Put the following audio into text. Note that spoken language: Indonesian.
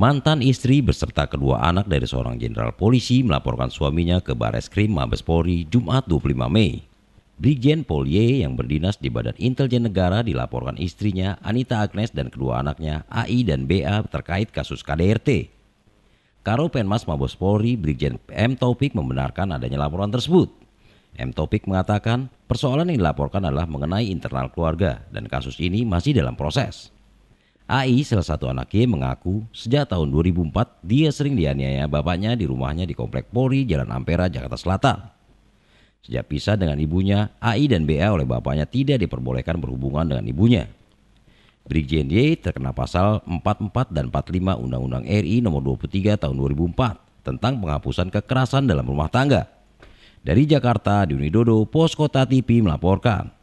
Mantan istri beserta kedua anak dari seorang jenderal polisi melaporkan suaminya ke Krim Mabes Polri Jumat 25 Mei. Brigjen Polye yang berdinas di Badan Intelijen Negara dilaporkan istrinya Anita Agnes dan kedua anaknya AI dan BA terkait kasus KDRT. Karo Penmas Mabes Polri Brigjen M. Topik membenarkan adanya laporan tersebut. M. Topik mengatakan persoalan yang dilaporkan adalah mengenai internal keluarga dan kasus ini masih dalam proses. AI, salah satu anaknya, mengaku sejak tahun 2004 dia sering dianiaya bapaknya di rumahnya di Komplek Polri, Jalan Ampera, Jakarta Selatan. Sejak pisah dengan ibunya, AI dan BA oleh bapaknya tidak diperbolehkan berhubungan dengan ibunya. Brigjen Y terkena pasal 44 dan 45 Undang-Undang RI nomor 23 tahun 2004 tentang penghapusan kekerasan dalam rumah tangga. Dari Jakarta, Duni Dodo, Pos Kota TV melaporkan.